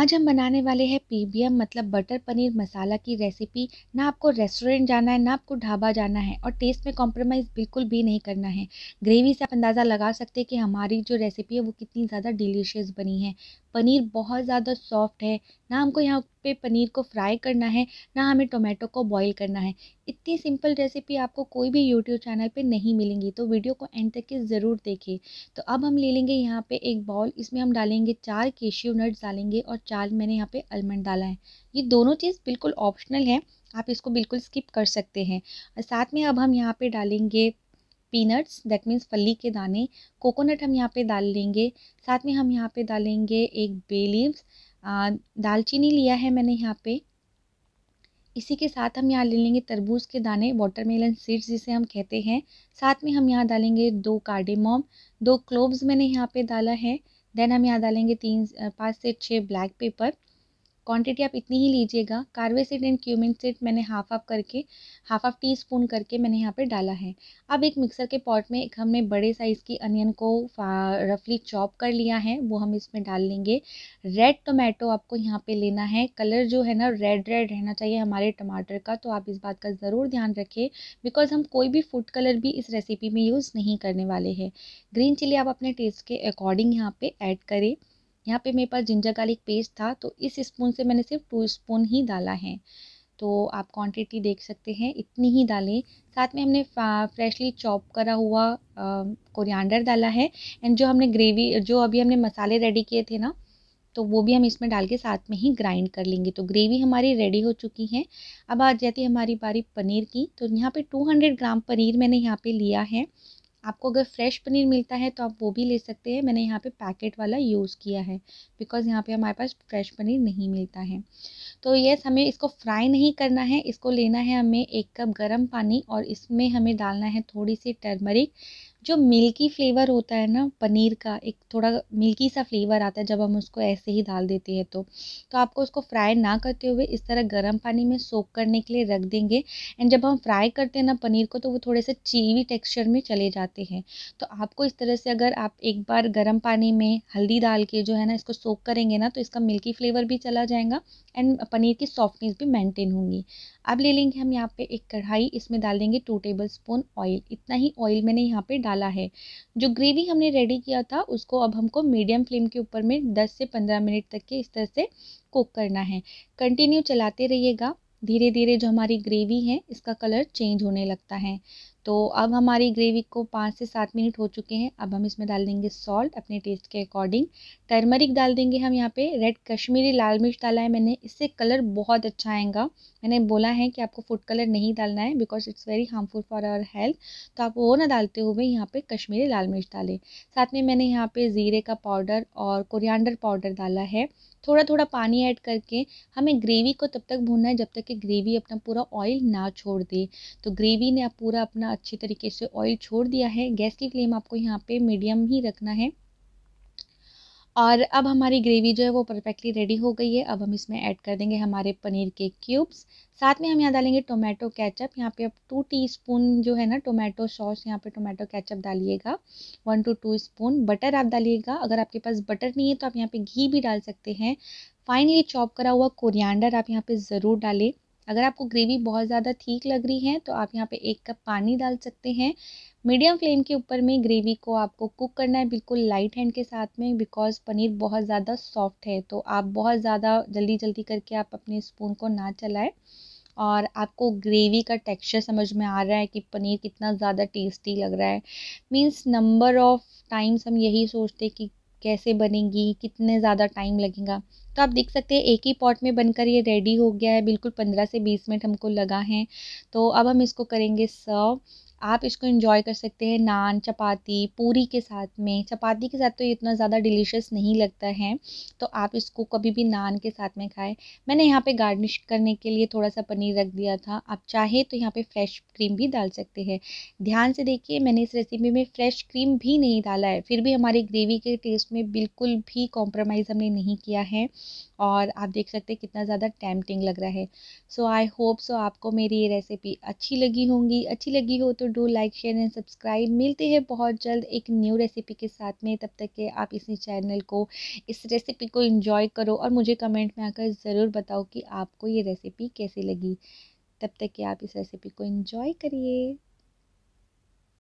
आज हम बनाने वाले हैं पीबीएम मतलब बटर पनीर मसाला की रेसिपी ना आपको रेस्टोरेंट जाना है ना आपको ढाबा जाना है और टेस्ट में कॉम्प्रोमाइज़ बिल्कुल भी नहीं करना है ग्रेवी से आप अंदाज़ा लगा सकते हैं कि हमारी जो रेसिपी है वो कितनी ज़्यादा डिलीशियस बनी है पनीर बहुत ज़्यादा सॉफ्ट है ना हमको यहाँ पे पनीर को फ्राई करना है ना हमें टोमेटो को बॉईल करना है इतनी सिंपल रेसिपी आपको कोई भी यूट्यूब चैनल पे नहीं मिलेंगी तो वीडियो को एंड तक के ज़रूर देखिए तो अब हम ले लेंगे यहाँ पे एक बॉल इसमें हम डालेंगे चार केशियो नट्स डालेंगे और चार मैंने यहाँ पर आलमंड डाला है ये दोनों चीज़ बिल्कुल ऑप्शनल है आप इसको बिल्कुल स्किप कर सकते हैं और साथ में अब हम यहाँ पर डालेंगे पीनट्स दैट मीन्स फली के दाने कोकोनट हम यहाँ पे डाल लेंगे साथ में हम यहाँ पे डालेंगे एक बे लीव्स दालचीनी लिया है मैंने यहाँ पे इसी के साथ हम यहाँ ले लेंगे तरबूज के दाने वाटरमेलन सीड्स जिसे हम कहते हैं साथ में हम यहाँ डालेंगे दो कार्डेमोम दो क्लोव्स मैंने यहाँ पे डाला है देन हम यहाँ डालेंगे तीन पाँच से छः ब्लैक पेपर क्वांटिटी आप इतनी ही लीजिएगा कार्वेसिड एंड क्यूमिन सीड मैंने हाफ हाफ करके हाफ हाफ टी स्पून करके मैंने यहाँ पे डाला है अब एक मिक्सर के पॉट में एक हमने बड़े साइज़ की अनियन को रफली चॉप कर लिया है वो हम इसमें डाल लेंगे रेड टोमेटो आपको यहाँ पे लेना है कलर जो है ना रेड रेड रहना चाहिए हमारे टमाटर का तो आप इस बात का ज़रूर ध्यान रखें बिकॉज हम कोई भी फूड कलर भी इस रेसिपी में यूज़ नहीं करने वाले हैं ग्रीन चिली आप अपने टेस्ट के अकॉर्डिंग यहाँ पर ऐड करें यहाँ पे मेरे पास जिंजर गार्लिक पेस्ट था तो इस स्पून से मैंने सिर्फ टू स्पून ही डाला है तो आप क्वांटिटी देख सकते हैं इतनी ही डालें साथ में हमने फ्रेशली चॉप करा हुआ कोरिएंडर डाला है एंड जो हमने ग्रेवी जो अभी हमने मसाले रेडी किए थे ना तो वो भी हम इसमें डाल के साथ में ही ग्राइंड कर लेंगे तो ग्रेवी हमारी रेडी हो चुकी है अब आ जाती है हमारी बारी पनीर की तो यहाँ पे 200 ग्राम पनीर मैंने यहाँ पे लिया है आपको अगर फ्रेश पनीर मिलता है तो आप वो भी ले सकते हैं मैंने यहाँ पे पैकेट वाला यूज़ किया है बिकॉज़ यहाँ पे हमारे पास फ्रेश पनीर नहीं मिलता है तो यस हमें इसको फ्राई नहीं करना है इसको लेना है हमें एक कप गर्म पानी और इसमें हमें डालना है थोड़ी सी टर्मरिक जो मिल्की फ्लेवर होता है ना पनीर का एक थोड़ा मिल्की सा फ्लेवर आता है जब हम उसको ऐसे ही डाल देते हैं तो तो आपको उसको फ्राई ना करते हुए इस तरह गर्म पानी में सोक करने के लिए रख देंगे एंड जब हम फ्राई करते हैं ना पनीर को तो वो थोड़े से चीवी टेक्सचर में चले जाते हैं तो आपको इस तरह से अगर आप एक बार गर्म पानी में हल्दी डाल के जो है ना इसको सोक करेंगे ना तो इसका मिल्की फ्लेवर भी चला जाएगा एंड पनीर की सॉफ्टनेस भी मेनटेन होंगी अब ले लेंगे हम यहाँ पर एक कढ़ाई इसमें डाल देंगे टू टेबल स्पून ऑयल इतना ही ऑयल मैंने यहाँ पर मसाला है जो ग्रेवी हमने रेडी किया था उसको अब हमको मीडियम फ्लेम के ऊपर में 10 से 15 मिनट तक के इस तरह से कुक करना है कंटिन्यू चलाते रहिएगा धीरे धीरे जो हमारी ग्रेवी है इसका कलर चेंज होने लगता है तो अब हमारी ग्रेवी को पाँच से सात मिनट हो चुके हैं अब हम इसमें डाल देंगे सॉल्ट अपने टेस्ट के अकॉर्डिंग टर्मरिक डाल देंगे हम यहाँ पे रेड कश्मीरी लाल मिर्च डाला है मैंने इससे कलर बहुत अच्छा आएगा मैंने बोला है कि आपको फूड कलर नहीं डालना है because it's very harmful for our health तो आप वो ना डालते हुए यहाँ पर कश्मीरी लाल मिर्च डालें साथ में मैंने यहाँ पर ज़ीरे का पाउडर और कोरिएंडर पाउडर डाला है थोड़ा थोड़ा पानी ऐड करके हमें ग्रेवी को तब तक भूनना है जब तक कि ग्रेवी अपना पूरा ऑयल ना छोड़ दे तो ग्रेवी ने आप पूरा अपना अच्छे तरीके से ऑयल छोड़ दिया है गैस की फ्लेम आपको यहाँ पे मीडियम ही रखना है और अब हमारी ग्रेवी जो है वो परफेक्टली रेडी हो गई है अब हम इसमें ऐड कर देंगे हमारे पनीर के क्यूब्स साथ में हम यहाँ डालेंगे टोमेटो कैचअप यहाँ पे आप टू टीस्पून जो है ना टोमेटो सॉस यहाँ पे टोमेटो कैचअप डालिएगा one two two spoon butter आप डालिएगा अगर आपके पास बटर नहीं है तो आप यहाँ पर घी भी डाल सकते हैं फाइनली चॉप करा हुआ कोरियांडर आप यहाँ पर ज़रूर डालें अगर आपको ग्रेवी बहुत ज़्यादा ठीक लग रही है तो आप यहाँ पे एक कप पानी डाल सकते हैं मीडियम फ्लेम के ऊपर में ग्रेवी को आपको कुक करना है बिल्कुल लाइट हैंड के साथ में बिकॉज़ पनीर बहुत ज़्यादा सॉफ्ट है तो आप बहुत ज़्यादा जल्दी जल्दी करके आप अपने स्पून को ना चलाएं और आपको ग्रेवी का टेक्सचर समझ में आ रहा है कि पनीर कितना ज़्यादा टेस्टी लग रहा है मीन्स नंबर ऑफ़ टाइम्स हम यही सोचते कि कैसे बनेंगी कितने ज़्यादा टाइम लगेगा तो आप देख सकते हैं एक ही पॉट में बनकर ये रेडी हो गया है बिल्कुल पंद्रह से बीस मिनट हमको लगा है तो अब हम इसको करेंगे सर्व आप इसको इन्जॉय कर सकते हैं नान चपाती पूरी के साथ में चपाती के साथ तो ये इतना ज़्यादा डिलीशियस नहीं लगता है तो आप इसको कभी भी नान के साथ में खाएं मैंने यहाँ पे गार्निश करने के लिए थोड़ा सा पनीर रख दिया था आप चाहे तो यहाँ पे फ्रेश क्रीम भी डाल सकते हैं ध्यान से देखिए मैंने इस रेसिपी में फ्रेश क्रीम भी नहीं डाला है फिर भी हमारी ग्रेवी के टेस्ट में बिल्कुल भी कॉम्प्रोमाइज़ हमने नहीं किया है और आप देख सकते हैं कितना ज़्यादा टैमटिंग लग रहा है सो आई होप सो आपको मेरी ये रेसिपी अच्छी लगी होंगी अच्छी लगी हो तो do like share and subscribe मिलते हैं बहुत जल्द एक न्यू रेसिपी के साथ में तब तक के आप इसी चैनल को इस रेसिपी को इन्जॉय करो और मुझे कमेंट में आकर ज़रूर बताओ कि आपको ये रेसिपी कैसी लगी तब तक कि आप इस रेसिपी को इन्जॉय करिए